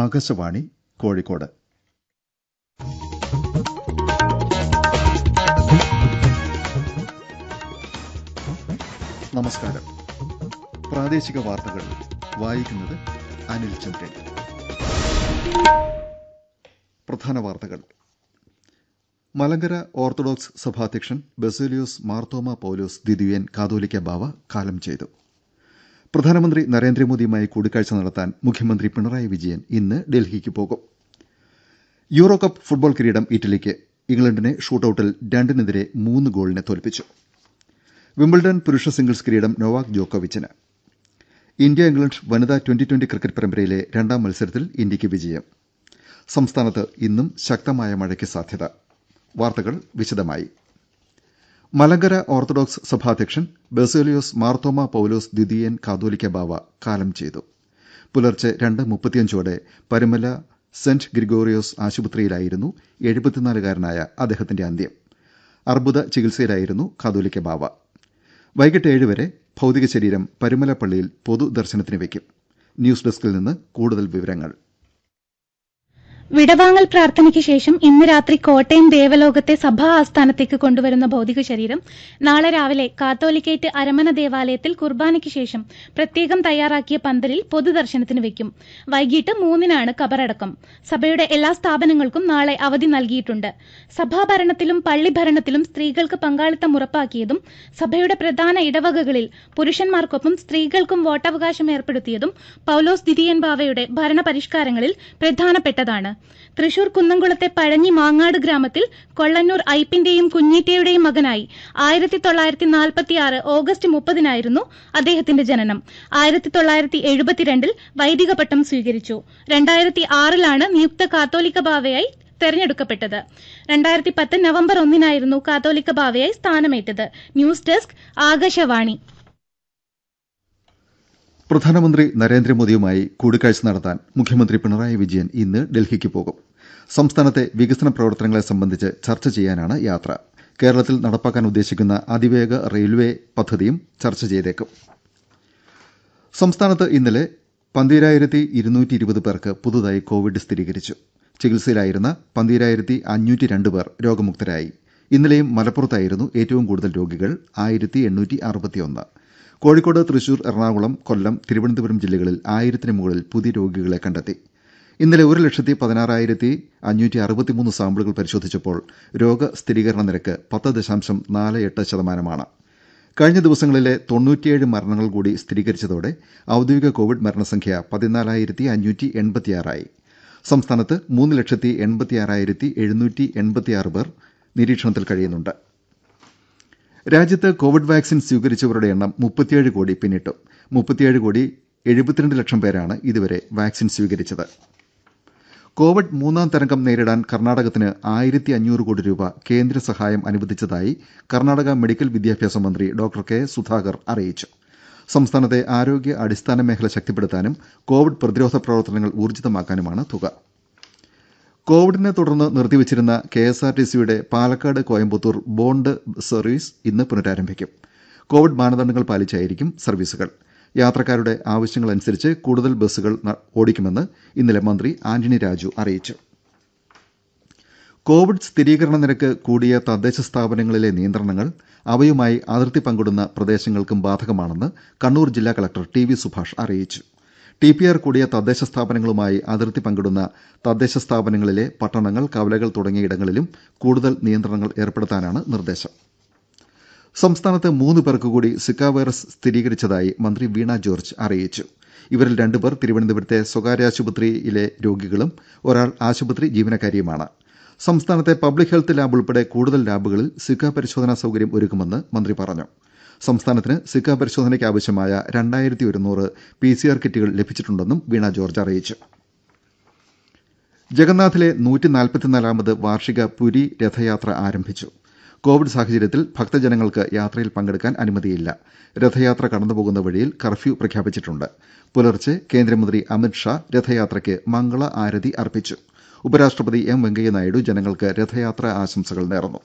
ആകാശവാണി കോഴിക്കോട് നമസ്കാരം പ്രാദേശിക വാർത്തകൾ വായിക്കുന്നത് അനിൽ ചന്ദ്രൻ പ്രധാന വാർത്തകൾ മലങ്കര ഓർത്തഡോക്സ് സഭാധ്യക്ഷൻ ബസേലിയോസ് മാർത്തോമ പൌലോസ് ദിദിയൻ കാതോലിക്ക ബാവ കാലം ചെയ്തു പ്രധാനമന്ത്രി നരേന്ദ്രമോദിയുമായി കൂടിക്കാഴ്ച നടത്താൻ മുഖ്യമന്ത്രി പിണറായി വിജയൻ ഇന്ന് ഡൽഹിക്ക് പോകും യൂറോകപ്പ് ഫുട്ബോൾ കിരീടം ഇറ്റലിക്ക് ഇംഗ്ലണ്ടിനെ ഷൂട്ടൌട്ടിൽ രണ്ടിനെതിരെ മൂന്ന് ഗോളിന് തോൽപ്പിച്ചു വിംബിൾഡൺ പുരുഷ സിംഗിൾസ് കിരീടം നൊവാക് ജോക്കോവിച്ചിന് ഇന്ത്യ ഇംഗ്ലണ്ട് വനിതാ ട്വന്റി ട്വന്റി ക്രിക്കറ്റ് പരമ്പരയിലെ രണ്ടാം മത്സരത്തിൽ ഇന്ത്യയ്ക്ക് വിജയം സംസ്ഥാനത്ത് ഇന്നും ശക്തമായ മഴയ്ക്ക് സാധ്യത വാർത്തകൾ വിശദമായി മലങ്കര ഓർത്തഡോക്സ് സഭാധ്യക്ഷൻ ബസേലിയോസ് മാർത്തോമ പൌലോസ് ദ്വിതീയൻ കാതോലിക്ക ബാവ കാലം ചെയ്തു പുലർച്ചെ രണ്ട് മുപ്പത്തിയഞ്ചോടെ പരുമല സെന്റ് ഗ്രിഗോറിയോസ് ആശുപത്രിയിലായിരുന്നു എഴുപത്തിനാലുകാരനായ അദ്ദേഹത്തിന്റെ അന്ത്യം അർബുദ ചികിത്സയിലായിരുന്നു കാതോലിക്ക ബാവ വൈകിട്ട് ഏഴുവരെ ഭൌതിക ശരീരം പരുമല പള്ളിയിൽ പൊതുദർശനത്തിന് വെയ്ക്കും ന്യൂസ് ഡെസ്കിൽ നിന്ന് കൂടുതൽ വിവരങ്ങൾ വിടവാങ്ങൽ പ്രാർത്ഥനയ്ക്ക് ശേഷം ഇന്ന് രാത്രി കോട്ടയം ദേവലോകത്തെ സഭാ ആസ്ഥാനത്തേക്ക് കൊണ്ടുവരുന്ന ഭൗതിക ശരീരം നാളെ രാവിലെ കാത്തോലിക്കേറ്റ് അരമന ദേവാലയത്തിൽ കുർബാനയ്ക്ക് ശേഷം പ്രത്യേകം തയ്യാറാക്കിയ പന്തലിൽ പൊതുദർശനത്തിന് വയ്ക്കും വൈകിട്ട് മൂന്നിനാണ് കബറടക്കം സഭയുടെ എല്ലാ സ്ഥാപനങ്ങൾക്കും നാളെ അവധി നൽകിയിട്ടുണ്ട് സഭാഭരണത്തിലും പള്ളി ഭരണത്തിലും സ്ത്രീകൾക്ക് പങ്കാളിത്തം ഉറപ്പാക്കിയതും സഭയുടെ പ്രധാന ഇടവകകളിൽ പുരുഷന്മാർക്കൊപ്പം സ്ത്രീകൾക്കും വോട്ടവകാശം ഏർപ്പെടുത്തിയതും പൌലോസ് ദിതിയൻ ബാവയുടെ ഭരണപരിഷ്കാരങ്ങളിൽ പ്രധാനപ്പെട്ടതാണ് തൃശൂർ കുന്നംകുളത്തെ പഴഞ്ഞി മാങ്ങാട് ഗ്രാമത്തിൽ കൊള്ളന്നൂർ ഐപ്പിന്റെയും കുഞ്ഞീറ്റയുടെയും മകനായി ആയിരത്തി തൊള്ളായിരത്തി നാൽപ്പത്തിയാറ് ഓഗസ്റ്റ് മുപ്പതിനായിരുന്നു അദ്ദേഹത്തിന്റെ ജനനം ആയിരത്തി തൊള്ളായിരത്തി എഴുപത്തിരണ്ടിൽ വൈദിക പട്ടം സ്വീകരിച്ചു രണ്ടായിരത്തി ആറിലാണ് നിയുക്ത കാത്തോലിക്ക ബാവയായി തെരഞ്ഞെടുക്കപ്പെട്ടത് രണ്ടായിരത്തി പത്ത് നവംബർ ഒന്നിനായിരുന്നു കാത്തോലിക്ക ബാവയായി സ്ഥാനമേറ്റത് ന്യൂസ് ഡെസ്ക് ആകാശവാണി പ്രധാനമന്ത്രി നരേന്ദ്രമോദിയുമായി കൂടിക്കാഴ്ച നടത്താൻ മുഖ്യമന്ത്രി പിണറായി വിജയൻ ഇന്ന് ഡൽഹിക്ക് പോകും സംസ്ഥാനത്തെ വികസന പ്രവർത്തനങ്ങളെ സംബന്ധിച്ച് ചർച്ച ചെയ്യാനാണ് യാത്ര കേരളത്തിൽ നടപ്പാക്കാൻ ഉദ്ദേശിക്കുന്ന അതിവേഗ റെയിൽവേ പദ്ധതിയും ചർച്ച ചെയ്തേക്കും സംസ്ഥാനത്ത് ഇന്നലെ പന്തീരായിരത്തി ഇരുന്നൂറ്റി ഇരുപത് പേർക്ക് പുതുതായി കോവിഡ് സ്ഥിരീകരിച്ചു ചികിത്സയിലായിരുന്ന പന്തീരായിരത്തി അഞ്ഞൂറ്റി രണ്ട് പേർ രോഗമുക്തരായി ഇന്നലെയും മലപ്പുറത്തായിരുന്നു ഏറ്റവും കൂടുതൽ രോഗികൾ ആയിരത്തി എണ്ണൂറ്റി അറുപത്തിയൊന്ന് കോഴിക്കോട് തൃശൂർ എറണാകുളം കൊല്ലം തിരുവനന്തപുരം ജില്ലകളിൽ ആയിരത്തിന് മുകളിൽ പുതിയ രോഗികളെ കണ്ടെത്തി ഇന്നലെ ഒരു ലക്ഷത്തി പതിനാറായിരത്തി അഞ്ഞൂറ്റി അറുപത്തിമൂന്ന് സാമ്പിളുകൾ പരിശോധിച്ചപ്പോൾ രോഗ സ്ഥിരീകരണ നിരക്ക് പത്ത് ദശാംശം നാല് എട്ട് ശതമാനമാണ് കഴിഞ്ഞ ദിവസങ്ങളിലെ തൊണ്ണൂറ്റിയേഴ് മരണങ്ങൾ കൂടി സ്ഥിരീകരിച്ചതോടെ ഔദ്യോഗിക കോവിഡ് മരണസംഖ്യ പതിനാലായിരത്തി അഞ്ഞൂറ്റി എൺപത്തിയാറായി സംസ്ഥാനത്ത് മൂന്ന് ലക്ഷത്തി എൺപത്തിയാറായിരത്തി എഴുന്നൂറ്റി എൺപത്തിയാറ് പേർ നിരീക്ഷണത്തിൽ കഴിയുന്നുണ്ട് ദേദ രാജ്യത്ത് കോവിഡ് വാക്സിൻ സ്വീകരിച്ചവരുടെ എണ്ണം കോടി പിന്നിട്ടു കോടി ലക്ഷം പേരാണ് ഇതുവരെ വാക്സിൻ സ്വീകരിച്ചത് കോവിഡ് മൂന്നാം തരംഗം നേരിടാൻ കർണാടകത്തിന് അഞ്ഞൂറ് കോടി രൂപ കേന്ദ്ര സഹായം അനുവദിച്ചതായി കർണാടക മെഡിക്കൽ വിദ്യാഭ്യാസ മന്ത്രി ഡോക്ടർ കെ സുധാകർ അറിയിച്ചു സംസ്ഥാനത്തെ ആരോഗ്യ അടിസ്ഥാന മേഖല ശക്തിപ്പെടുത്താനും കോവിഡ് പ്രതിരോധ പ്രവർത്തനങ്ങൾ ഊർജ്ജിതമാക്കാനുമാണ് തുക കോവിഡിനെ തുടർന്ന് നിർത്തിവെച്ചിരുന്ന കെഎസ്ആർടിസിയുടെ പാലക്കാട് കോയമ്പത്തൂർ ബോണ്ട് സർവീസ് ഇന്ന് പുനരാരംഭിക്കും കോവിഡ് മാനദണ്ഡങ്ങൾ പാലിച്ചായിരിക്കും സർവീസുകൾ യാത്രക്കാരുടെ ആവശ്യങ്ങളനുസരിച്ച് കൂടുതൽ ബസ്സുകൾ ഓടിക്കുമെന്ന് ഇന്നലെ മന്ത്രി ആന്റണി രാജു അറിയിച്ചു കോവിഡ് സ്ഥിരീകരണ നിരക്ക് കൂടിയ തദ്ദേശ സ്ഥാപനങ്ങളിലെ നിയന്ത്രണങ്ങൾ അവയുമായി അതിർത്തി പങ്കിടുന്ന പ്രദേശങ്ങൾക്കും ബാധകമാണെന്ന് കണ്ണൂർ ജില്ലാ കലക്ടർ ടി വി സുഭാഷ് അറിയിച്ചു ടിപിആർ കൂടിയ തദ്ദേശ സ്ഥാപനങ്ങളുമായി അതിർത്തി പങ്കിടുന്ന തദ്ദേശ സ്ഥാപനങ്ങളിലെ പട്ടണങ്ങൾ കവലകൾ ഇടങ്ങളിലും കൂടുതൽ നിയന്ത്രണങ്ങൾ ഏർപ്പെടുത്താനാണ് നിർദ്ദേശം സംസ്ഥാനത്ത് മൂന്ന് പേർക്ക് കൂടി സിക്ക വൈറസ് സ്ഥിരീകരിച്ചതായി മന്ത്രി വീണ ജോർജ് അറിയിച്ചു ഇവരിൽ രണ്ടുപേർ തിരുവനന്തപുരത്തെ സ്വകാര്യ ആശുപത്രിയിലെ രോഗികളും ഒരാൾ ആശുപത്രി ജീവനക്കാരിയുമാണ് സംസ്ഥാനത്തെ പബ്ലിക് ഹെൽത്ത് ലാബ് ഉൾപ്പെടെ കൂടുതൽ ലാബുകളിൽ സിക്ക പരിശോധനാ സൌകര്യം ഒരുക്കുമെന്ന് മന്ത്രി പറഞ്ഞു സംസ്ഥാനത്തിന് സിക്ക പരിശോധനയ്ക്ക് ആവശ്യമായ രണ്ടായിരത്തി ഒരുനൂറ് പിസിആർ കിറ്റുകൾ ലഭിച്ചിട്ടുണ്ടെന്നും വീണ ജോർജ് അറിയിച്ചു ജഗന്നാഥിലെ നൂറ്റിനാൽപ്പത്തിനാലാമത് വാർഷിക പുരി രഥയാത്ര ആരംഭിച്ചു കോവിഡ് സാഹചര്യത്തിൽ ഭക്തജനങ്ങൾക്ക് യാത്രയിൽ പങ്കെടുക്കാൻ അനുമതിയില്ല രഥയാത്ര കടന്നുപോകുന്ന വഴിയിൽ കർഫ്യൂ പ്രഖ്യാപിച്ചിട്ടുണ്ട് പുലർച്ചെ കേന്ദ്രമന്ത്രി അമിത്ഷാ രഥയാത്രയ്ക്ക് മംഗള ആരതി അർപ്പിച്ചു ഉപരാഷ്ട്രപതി എം വെങ്കയ്യ ജനങ്ങൾക്ക് രഥയാത്ര ആശംസകൾ നേർന്നു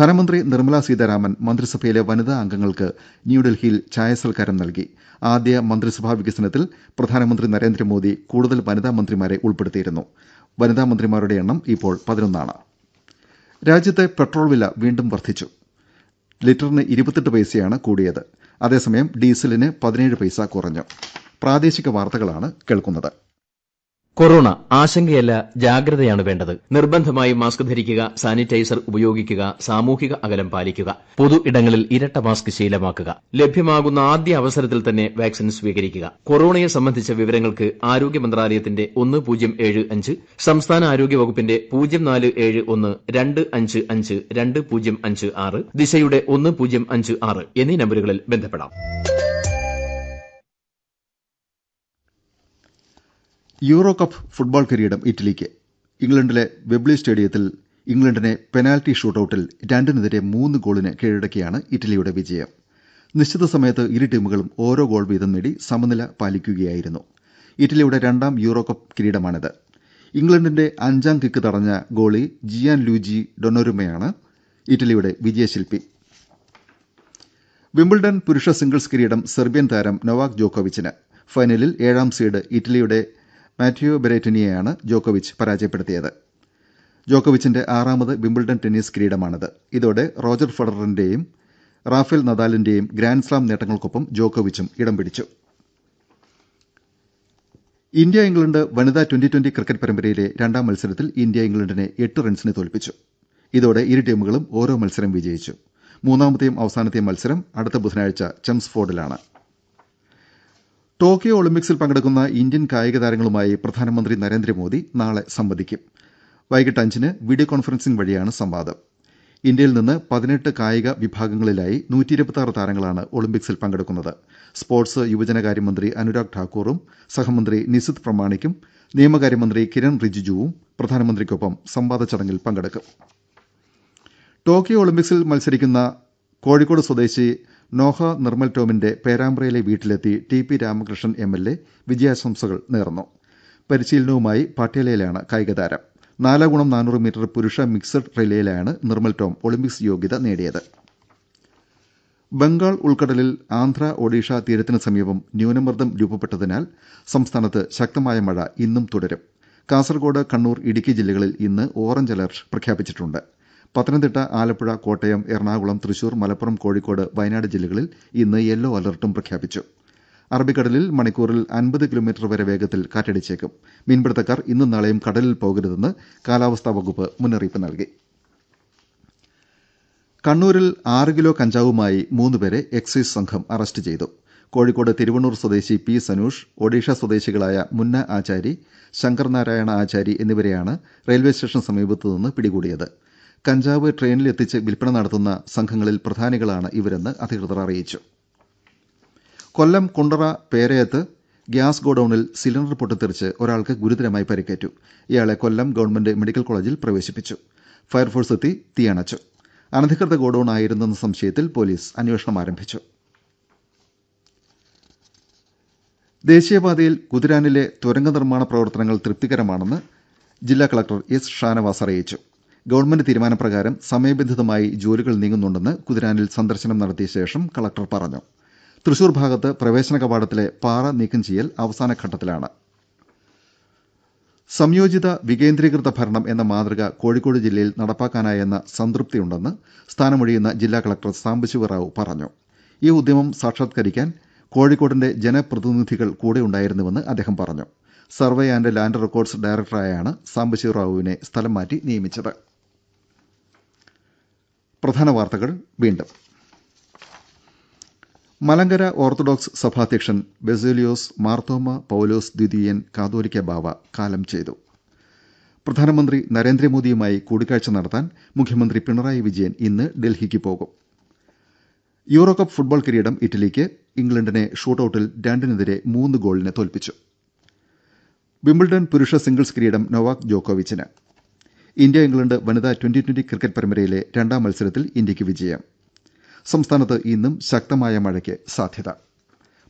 ധനമന്ത്രി നിർമ്മലാ സീതാരാമൻ മന്ത്രിസഭയിലെ വനിതാ അംഗങ്ങൾക്ക് ന്യൂഡൽഹിയിൽ ചായസൽക്കാരം നൽകി ആദ്യ മന്ത്രിസഭാ വികസനത്തിൽ പ്രധാനമന്ത്രി നരേന്ദ്രമോദി കൂടുതൽ വനിതാ മന്ത്രിമാരെ ഉൾപ്പെടുത്തിയിരുന്നു വനിതാ മന്ത്രിമാരുടെ എണ്ണം ഇപ്പോൾ പതിനൊന്നാണ് രാജ്യത്തെ പെട്രോൾ വില വീണ്ടും വർദ്ധിച്ചു ലിറ്ററിന് ഇരുപത്തെട്ട് പൈസയാണ് കൂടിയത് അതേസമയം ഡീസലിന് പതിനേഴ് പൈസ കുറഞ്ഞു പ്രാദേശിക വാർത്തകളാണ് കേൾക്കുന്നത് കൊറോണ ആശങ്കയല്ല ജാഗ്രതയാണ് വേണ്ടത് നിർബന്ധമായി മാസ്ക് ധരിക്കുക സാനിറ്റൈസർ ഉപയോഗിക്കുക സാമൂഹിക അകലം പാലിക്കുക പൊതു ഇടങ്ങളിൽ ഇരട്ട മാസ്ക് ശീലമാക്കുക ലഭ്യമാകുന്ന ആദ്യ അവസരത്തിൽ തന്നെ വാക്സിൻ സ്വീകരിക്കുക കൊറോണയെ സംബന്ധിച്ച വിവരങ്ങൾക്ക് ആരോഗ്യ മന്ത്രാലയത്തിന്റെ സംസ്ഥാന ആരോഗ്യ വകുപ്പിന്റെ ദിശയുടെ എന്നീ നമ്പറുകളിൽ ബന്ധപ്പെടാം യൂറോ കപ്പ് ഫുട്ബോൾ കിരീടം ഇറ്റലിക്ക് ഇംഗ്ലണ്ടിലെ വെബ്ലി സ്റ്റേഡിയത്തിൽ ഇംഗ്ലണ്ടിനെ പെനാൽറ്റി ഷൂട്ടൌട്ടിൽ രണ്ടിനെതിരെ മൂന്ന് ഗോളിന് കീഴടക്കിയാണ് ഇറ്റലിയുടെ വിജയം നിശ്ചിത സമയത്ത് ഇരു ടീമുകളും ഓരോ ഗോൾ വീതം നേടി സമനില പാലിക്കുകയായിരുന്നു ഇറ്റലിയുടെ രണ്ടാം യൂറോ കപ്പ് കിരീടമാണിത് ഇംഗ്ലണ്ടിന്റെ അഞ്ചാം കിക്ക് തടഞ്ഞ ഗോളി ജിയാൻ ലൂജി ഡൊനോരുമയാണ് ഇറ്റലിയുടെ വിജയശില്പി വിംബിൾഡൺ പുരുഷ സിംഗിൾസ് കിരീടം സെർബിയൻ താരം നൊവാക് ജോക്കോവിച്ചിന് ഫൈനലിൽ ഏഴാം സീഡ് ഇറ്റലിയുടെ മാത്യു ബെരേറ്റിനിയെയാണ് ജോക്കോവിച്ച് പരാജയപ്പെടുത്തിയത് ജോക്കോവിച്ചിന്റെ ആറാമത് വിംബിൾഡൺ ടെന്നീസ് കിരീടമാണിത് ഇതോടെ റോജർ ഫെഡററിന്റെയും റാഫേൽ നദാലിന്റെയും ഗ്രാൻഡ്സ്ലാം നേട്ടങ്ങൾക്കൊപ്പം ജോക്കോവിച്ചും ഇടം പിടിച്ചു ഇന്ത്യ ഇംഗ്ലണ്ട് വനിതാ ട്വന്റി ട്വന്റി ക്രിക്കറ്റ് പരമ്പരയിലെ രണ്ടാം മത്സരത്തിൽ ഇന്ത്യ ഇംഗ്ലണ്ടിനെ എട്ട് റൺസിന് തോൽപ്പിച്ചു ഇതോടെ ഇരു ടീമുകളും ഓരോ മത്സരം വിജയിച്ചു മൂന്നാമത്തെയും അവസാനത്തെയും മത്സരം അടുത്ത ബുധനാഴ്ച ചെംസ്ഫോർഡിലാണ് ടോക്കിയോ ഒളിമ്പിക്സിൽ പങ്കെടുക്കുന്ന ഇന്ത്യൻ കായിക താരങ്ങളുമായി പ്രധാനമന്ത്രി നരേന്ദ്രമോദി നാളെ സംവദിക്കും വൈകിട്ട് അഞ്ചിന് വീഡിയോ കോൺഫറൻസിംഗ് വഴിയാണ് സംവാദം ഇന്ത്യയിൽ നിന്ന് പതിനെട്ട് കായിക വിഭാഗങ്ങളിലായി താരങ്ങളാണ് ഒളിമ്പിക്സിൽ പങ്കെടുക്കുന്നത് സ്പോർട്സ് യുവജനകാര്യമന്ത്രി അനുരാഗ് ഠാക്കൂറും സഹമന്ത്രി നിസിത് പ്രമാണിക്കും നിയമകാര്യമന്ത്രി കിരൺ റിജിജുവും പ്രധാനമന്ത്രിക്കൊപ്പം സംവാദ ചടങ്ങിൽ പങ്കെടുക്കും ടോക്കിയോ ഒളിമ്പിക്സിൽ മത്സരിക്കുന്ന കോഴിക്കോട് സ്വദേശി നോഹ നിർമ്മൽ ടോമിന്റെ പേരാമ്പ്രയിലെ വീട്ടിലെത്തി ടി പി രാമകൃഷ്ണൻ എംഎൽഎ വിജയാശംസകൾ നേർന്നു പരിശീലനവുമായി പട്യാലയിലാണ് കായികതാരം നാല് ഗുണം നാനൂറ് മീറ്റർ പുരുഷ മിക്സഡ് റിലേയിലാണ് നിർമ്മൽ ടോം ഒളിമ്പിക്സ് യോഗ്യത നേടിയത് ബംഗാൾ ഉൾക്കടലിൽ ആന്ധ്ര ഒഡീഷ തീരത്തിന് സമീപം ന്യൂനമർദ്ദം രൂപപ്പെട്ടതിനാൽ സംസ്ഥാനത്ത് ശക്തമായ മഴ ഇന്നും തുടരും കാസർകോട് കണ്ണൂർ ഇടുക്കി ജില്ലകളിൽ ഇന്ന് ഓറഞ്ച് അലർട്ട് പ്രഖ്യാപിച്ചിട്ടുണ്ട് പത്തനംതിട്ട ആലപ്പുഴ കോട്ടയം എറണാകുളം തൃശൂർ മലപ്പുറം കോഴിക്കോട് വയനാട് ജില്ലകളിൽ ഇന്ന് യെല്ലോ അലർട്ടും പ്രഖ്യാപിച്ചു അറബിക്കടലിൽ മണിക്കൂറിൽ അൻപത് കിലോമീറ്റർ വരെ വേഗത്തിൽ കാറ്റടിച്ചേക്കും മീൻപിടുത്തക്കാർ ഇന്നും നാളെയും കടലിൽ പോകരുതെന്ന് കാലാവസ്ഥാ വകുപ്പ് മുന്നറിയിപ്പ് നൽകി കണ്ണൂരിൽ ആറ് കിലോ കഞ്ചാവുമായി മൂന്നുപേരെ എക്സൈസ് സംഘം അറസ്റ്റ് ചെയ്തു കോഴിക്കോട് തിരുവണ്ണൂർ സ്വദേശി പി സനൂഷ് ഒഡീഷ സ്വദേശികളായ മുന്ന ആചാരി ശങ്കർ നാരായണ ആചാരി എന്നിവരെയാണ് റെയിൽവേ സ്റ്റേഷൻ സമീപത്തുനിന്ന് പിടികൂടിയത് കഞ്ചാവ് ട്രെയിനിലെത്തിച്ച് വിൽപ്പന നടത്തുന്ന സംഘങ്ങളിൽ പ്രധാനികളാണ് ഇവരെന്ന് അധികൃതർ അറിയിച്ചു കൊല്ലം കുണ്ടറ പേരയത്ത് ഗ്യാസ് ഗോഡൌണിൽ സിലിണ്ടർ പൊട്ടിത്തെറിച്ച് ഒരാൾക്ക് ഗുരുതരമായി പരിക്കേറ്റു ഇയാളെ കൊല്ലം ഗവൺമെന്റ് മെഡിക്കൽ കോളേജിൽ പ്രവേശിപ്പിച്ചു ഫയർഫോഴ്സ് എത്തി തീയണച്ചു അനധികൃത ഗോഡൌൺ ആയിരുന്നെന്ന സംശയത്തിൽ പോലീസ് അന്വേഷണം ആരംഭിച്ചു ദേശീയപാതയിൽ കുതിരാനിലെ തുരങ്ക നിർമ്മാണ പ്രവർത്തനങ്ങൾ തൃപ്തികരമാണെന്ന് ജില്ലാ കളക്ടർ എസ് ഷാനവാസ് അറിയിച്ചു ഗവൺമെന്റ് തീരുമാനപ്രകാരം സമയബന്ധിതമായി ജോലികൾ നീങ്ങുന്നുണ്ടെന്ന് കുതിരാനിൽ സന്ദർശനം നടത്തിയ ശേഷം കലക്ടർ പറഞ്ഞു തൃശൂർ ഭാഗത്ത് പ്രവേശന കവാടത്തിലെ പാറ നീക്കം ചെയ്യൽ അവസാന ഘട്ടത്തിലാണ് സംയോജിത വികേന്ദ്രീകൃത ഭരണം എന്ന മാതൃക കോഴിക്കോട് ജില്ലയിൽ നടപ്പാക്കാനായെന്ന സംതൃപ്തിയുണ്ടെന്ന് സ്ഥാനമൊഴിയുന്ന ജില്ലാ കളക്ടർ റാവു പറഞ്ഞു ഈ ഉദ്യമം സാക്ഷാത്കരിക്കാൻ കോഴിക്കോടിന്റെ ജനപ്രതിനിധികൾ കൂടെ ഉണ്ടായിരുന്നുവെന്ന് അദ്ദേഹം പറഞ്ഞു സർവേ ആന്റ് ലാൻഡ് റെക്കോർഡ്സ് ഡയറക്ടറായാണ് റാവുവിനെ സ്ഥലം മാറ്റി നിയമിച്ചത് പ്രധാന വാർത്തകൾ വീണ്ടും മലങ്കര ഓർത്തഡോക്സ് സഭാധ്യക്ഷൻ ബെസേലിയോസ് മാർത്തോമ പൌലോസ് ദ്വിതീയൻ കാതോലിക്ക ബാവ കാലം ചെയ്തു പ്രധാനമന്ത്രി നരേന്ദ്രമോദിയുമായി കൂടിക്കാഴ്ച നടത്താൻ മുഖ്യമന്ത്രി പിണറായി വിജയൻ ഇന്ന് ഡൽഹിക്ക് പോകും യൂറോകപ്പ് ഫുട്ബോൾ കിരീടം ഇറ്റലിക്ക് ഇംഗ്ലണ്ടിനെ ഷൂട്ടൌട്ടിൽ രണ്ടിനെതിരെ മൂന്ന് ഗോളിന് തോൽപ്പിച്ചു വിംബിൾഡൺ പുരുഷ സിംഗിൾസ് കിരീടം നൊവാക് ജോക്കോവിച്ചിന് ഇന്ത്യ ഇംഗ്ലണ്ട് വനിതാ ട്വന്റി ട്വന്റി ക്രിക്കറ്റ് പരമ്പരയിലെ രണ്ടാം മത്സരത്തിൽ ഇന്ത്യക്ക് വിജയം സംസ്ഥാനത്ത് ഇന്നും ശക്തമായ മഴയ്ക്ക് സാധ്യത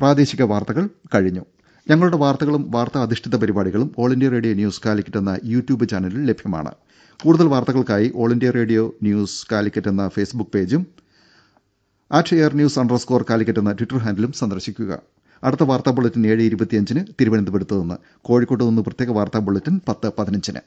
പ്രാദേശിക വാർത്തകൾ കഴിഞ്ഞു ഞങ്ങളുടെ വാർത്തകളും വാർത്താ അധിഷ്ഠിത പരിപാടികളും All India Radio News Calicut എന്ന യൂട്യൂബ് ചാനലിൽ ലഭ്യമാണ് കൂടുതൽ വാർത്തകൾക്കായി All India Radio News Calicut എന്ന ഫേസ്ബുക്ക് പേജും at air news underscore Calicut എന്ന ട്വിറ്റർ ഹാൻഡിലും സന്ദർശിക്കുക അടുത്ത വാർത്താ ബുള്ളറ്റിൻ ഏഴ് ഇരുപത്തിയഞ്ചിന് തിരുവനന്തപുരത്ത് നിന്ന് കോഴിക്കോട്ട് നിന്ന് പ്രത്യേക വാർത്താ ബുള്ളറ്റിൻ പത്ത് പതിനഞ്ചിന്